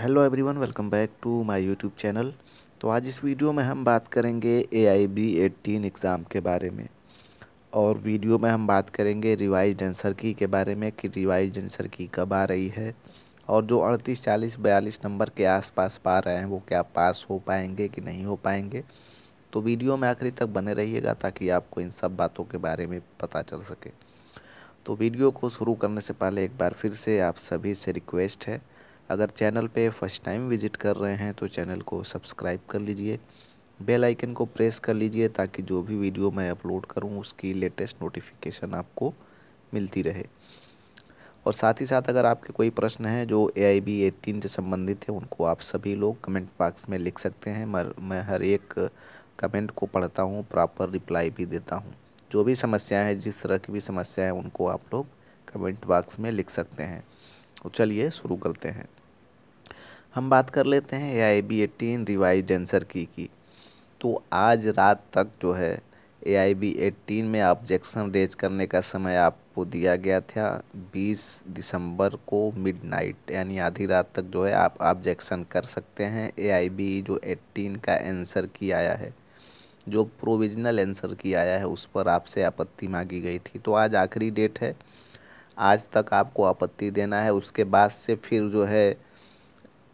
hello everyone welcome back to my YouTube channel तो आज इस वीडियो में हम बात करेंगे A I B eighteen exam के बारे में और वीडियो में हम बात करेंगे रिवाइज आंसर की के बारे में कि रिवाइज आंसर की कब आ रही है और जो अड़तीस चालीस बयालीस नंबर के आसपास पा रहे हैं वो क्या पास हो पाएंगे कि नहीं हो पाएंगे तो वीडियो में आखिरी तक बने रहिएगा ताकि आपको इन सब बातों के बारे में पता चल सके तो वीडियो को शुरू करने से पहले एक बार फिर से आप सभी से रिक्वेस्ट है अगर चैनल पे फर्स्ट टाइम विज़िट कर रहे हैं तो चैनल को सब्सक्राइब कर लीजिए बेल आइकन को प्रेस कर लीजिए ताकि जो भी वीडियो मैं अपलोड करूँ उसकी लेटेस्ट नोटिफिकेशन आपको मिलती रहे और साथ ही साथ अगर आपके कोई प्रश्न हैं जो ए आई बी एटीन से संबंधित है उनको आप सभी लोग कमेंट बॉक्स में लिख सकते हैं मर मैं हर एक कमेंट को पढ़ता हूँ प्रॉपर रिप्लाई भी देता हूँ जो भी समस्याएं हैं जिस तरह की भी समस्या है उनको आप लोग कमेंट बॉक्स में लिख सकते हैं तो चलिए शुरू करते हैं हम बात कर लेते हैं A I B eighteen revise answer key की तो आज रात तक जो है ए आई बी एट्टीन में ऑब्जेक्शन रेज करने का समय आपको दिया गया था बीस दिसंबर को मिडनाइट यानी आधी रात तक जो है आप ऑब्जेक्शन कर सकते हैं ए आई बी जो एट्टीन का आंसर की आया है जो प्रोविजनल आंसर की आया है उस पर आपसे आपत्ति मांगी गई थी तो आज आखिरी डेट है आज तक आपको आपत्ति देना है उसके बाद से फिर जो है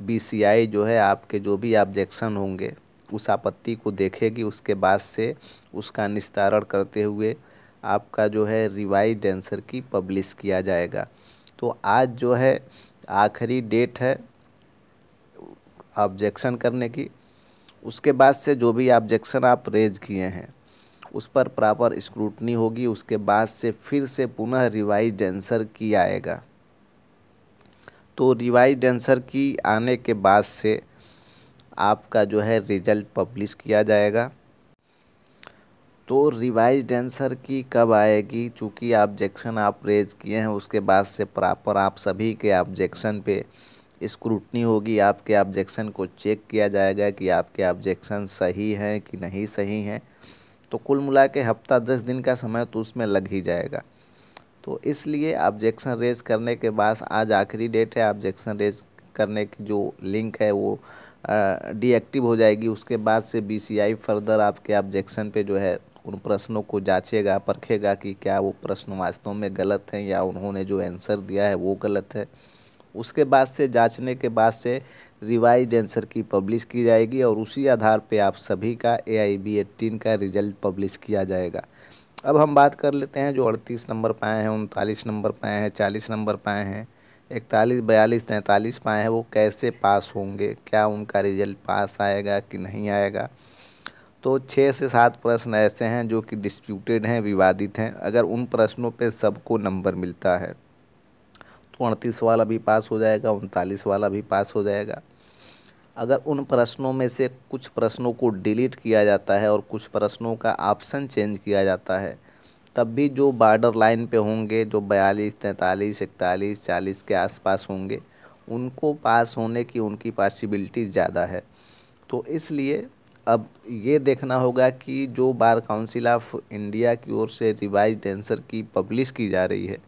बी जो है आपके जो भी ऑब्जेक्शन होंगे उस आपत्ति को देखेगी उसके बाद से उसका निस्तारण करते हुए आपका जो है रिवाइज आंसर की पब्लिश किया जाएगा तो आज जो है आखिरी डेट है ऑब्जेक्शन करने की उसके बाद से जो भी ऑब्जेक्शन आप रेज किए हैं उस पर प्रॉपर स्क्रूटनी होगी उसके बाद से फिर से पुनः रिवाइज आंसर की आएगा तो रिवाइज आंसर की आने के बाद से आपका जो है रिजल्ट पब्लिश किया जाएगा तो रिवाइज आंसर की कब आएगी चूँकि ऑब्जेक्शन आप रेज किए हैं उसके बाद से प्रॉपर आप सभी के ऑब्जेक्शन पे स्क्रूटनी होगी आपके ऑब्जेक्शन को चेक किया जाएगा कि आपके ऑब्जेक्शन सही हैं कि नहीं सही हैं तो कुल मिला के हफ्ता दस दिन का समय तो उसमें लग ही जाएगा तो इसलिए ऑब्जेक्शन रेज करने के बाद आज आखिरी डेट है ऑब्जेक्शन रेज करने की जो लिंक है वो डीएक्टिव हो जाएगी उसके बाद से बीसीआई फर्दर आपके ऑब्जेक्शन पे जो है उन प्रश्नों को जांचेगा परखेगा कि क्या वो प्रश्न वास्तव में गलत हैं या उन्होंने जो आंसर दिया है वो गलत है उसके बाद से जांचने के बाद से रिवाइज आंसर की पब्लिश की जाएगी और उसी आधार पे आप सभी का ए आई बी एट्टीन का रिजल्ट पब्लिश किया जाएगा अब हम बात कर लेते हैं जो अड़तीस नंबर पाए हैं उनतालीस नंबर पाए हैं चालीस नंबर पाए हैं इकतालीस बयालीस तैंतालीस पाए हैं वो कैसे पास होंगे क्या उनका रिजल्ट पास आएगा कि नहीं आएगा तो छः से सात प्रश्न ऐसे हैं जो कि डिस्प्यूटेड हैं विवादित हैं अगर उन प्रश्नों पे सबको नंबर मिलता है तो अड़तीस वाला भी पास हो जाएगा उनतालीस वाला भी पास हो जाएगा अगर उन प्रश्नों में से कुछ प्रश्नों को डिलीट किया जाता है और कुछ प्रश्नों का ऑप्शन चेंज किया जाता है तब भी जो बॉर्डर लाइन पे होंगे जो बयालीस तैंतालीस इकतालीस चालीस के आसपास होंगे उनको पास होने की उनकी पॉसिबिलिटी ज़्यादा है तो इसलिए अब ये देखना होगा कि जो बार काउंसिल ऑफ इंडिया की ओर से रिवाइज आंसर की पब्लिश की जा रही है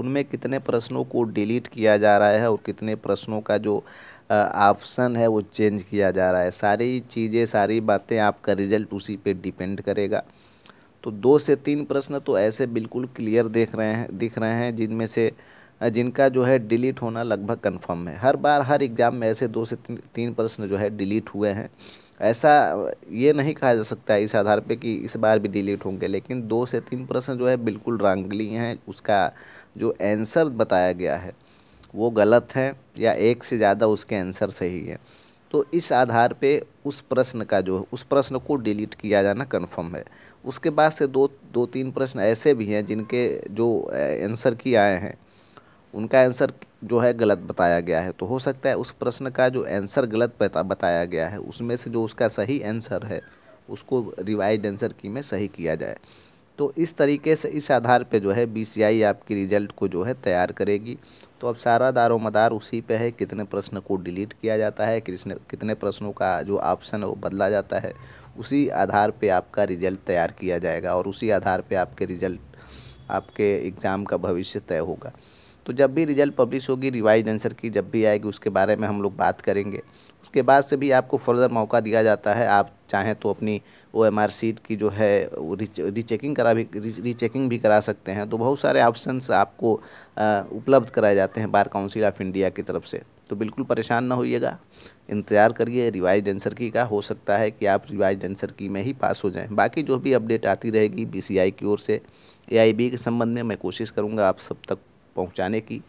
उनमें कितने प्रश्नों को डिलीट किया जा रहा है और कितने प्रश्नों का जो ऑप्शन है वो चेंज किया जा रहा है सारी चीज़ें सारी बातें आपका रिजल्ट उसी पे डिपेंड करेगा तो दो से तीन प्रश्न तो ऐसे बिल्कुल क्लियर देख रहे हैं दिख रहे हैं जिनमें से जिनका जो है डिलीट होना लगभग कंफर्म है हर बार हर एग्ज़ाम में ऐसे दो से तीन तीन प्रश्न जो है डिलीट हुए हैं ऐसा ये नहीं कहा जा सकता है इस आधार पे कि इस बार भी डिलीट होंगे लेकिन दो से तीन प्रश्न जो है बिल्कुल रंगली हैं उसका जो आंसर बताया गया है वो गलत है या एक से ज़्यादा उसके आंसर सही है तो इस आधार पे उस प्रश्न का जो उस प्रश्न को डिलीट किया जाना कन्फर्म है उसके बाद से दो दो तीन प्रश्न ऐसे भी हैं जिनके जो आंसर की आए हैं उनका आंसर जो है गलत बताया गया है तो हो सकता है उस प्रश्न का जो आंसर गलत बताया गया है उसमें से जो उसका सही आंसर है उसको रिवाइज आंसर की में सही किया जाए तो इस तरीके से इस आधार पे जो है बीसीआई आपकी रिजल्ट को जो है तैयार करेगी तो अब सारा दारो मदार उसी पे है कितने प्रश्न को डिलीट किया जाता है किसने कितने प्रश्नों का जो ऑप्शन है वो बदला जाता है उसी आधार पे आपका रिजल्ट तैयार किया जाएगा और उसी आधार पे आपके रिजल्ट आपके एग्ज़ाम का भविष्य तय होगा तो जब भी रिजल्ट पब्लिश होगी रिवाइज आंसर की जब भी आएगी उसके बारे में हम लोग बात करेंगे उसके बाद से भी आपको फर्दर मौका दिया जाता है आप चाहें तो अपनी ओ एम आर सीट की जो है रीचेकिंग करा भी रीचेकिंग भी करा सकते हैं तो बहुत सारे ऑप्शंस आपको उपलब्ध कराए जाते हैं बार काउंसिल ऑफ इंडिया की तरफ से तो बिल्कुल परेशान ना होइएगा इंतज़ार करिए रिवाइज आंसर की का हो सकता है कि आप रिवाइज आंसर की में ही पास हो जाएं बाकी जो भी अपडेट आती रहेगी बीसीआई की ओर से एआईबी के संबंध में मैं कोशिश करूँगा आप सब तक पहुँचाने की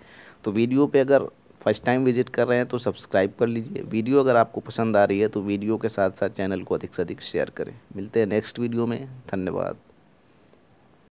तो वीडियो पे अगर फर्स्ट टाइम विजिट कर रहे हैं तो सब्सक्राइब कर लीजिए वीडियो अगर आपको पसंद आ रही है तो वीडियो के साथ साथ चैनल को अधिक से अधिक शेयर करें मिलते हैं नेक्स्ट वीडियो में धन्यवाद